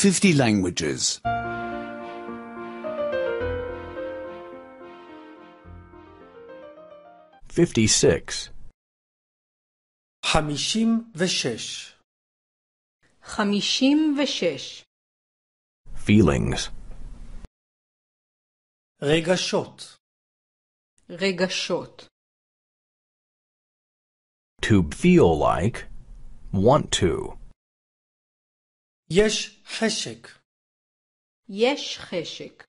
50 languages. 56. 56. 56. Feelings. Regashot. Regashot. To feel like, want to. יש חשק. יש חשק.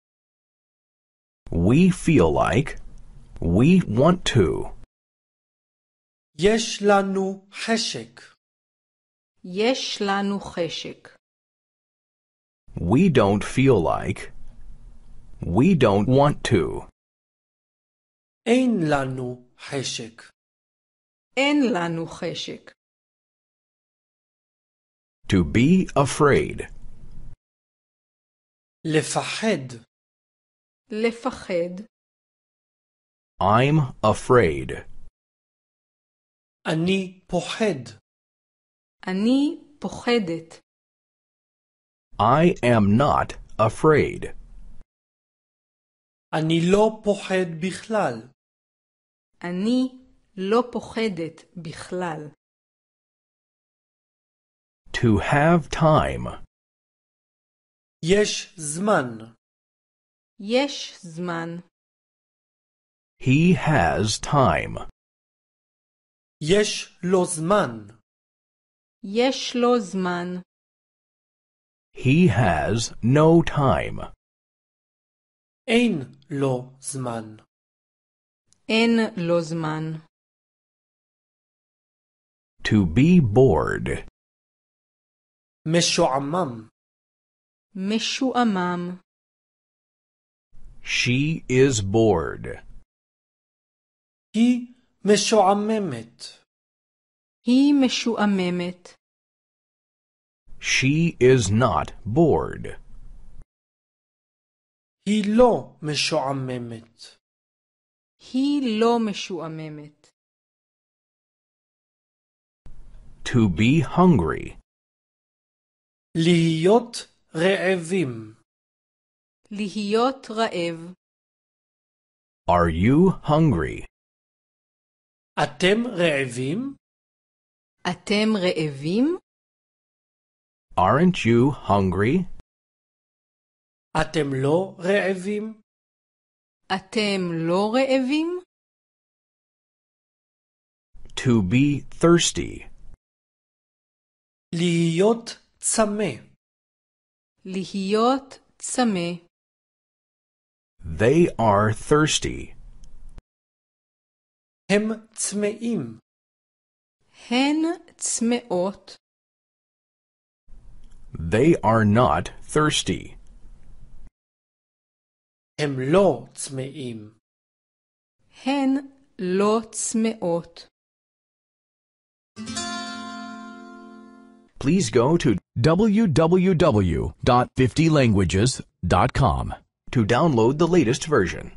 We feel like. We want to. יש לנו חשק. יש לנו חשק. We don't feel like. We don't want to. אין לנו חשק. אין לנו חשק to be afraid. Lefahed. Lefahed. I'm afraid. Ani poched. Ani pochedet. I am not afraid. Ani lo poched bichlal. Ani lo pochedet bichlal to have time. Yesh zman. Yesh zman. He has time. Yesh lo zman. Yesh lo He has no time. Ein lo Ein lo To be bored. Mishu Amam. Mishu Amam. She is bored. He Mishu Amemit. He Mishu Amemit. She is not bored. He lo Mishu Amemit. He lo Mishu Amemit. To be hungry. להיות רעבים. להיות רעב. Are you hungry? אתם רעבים? אתם רעבים? Aren't you hungry? אתם לא רעבים? אתם לא רעבים? To be thirsty. להיות tsame. Lihiot tsame. They are thirsty. Hem tsmeim. Hen tsmeot. They are not thirsty. Hem lo tsmeim. Hen lo tsmeot. Please go to www.50languages.com to download the latest version.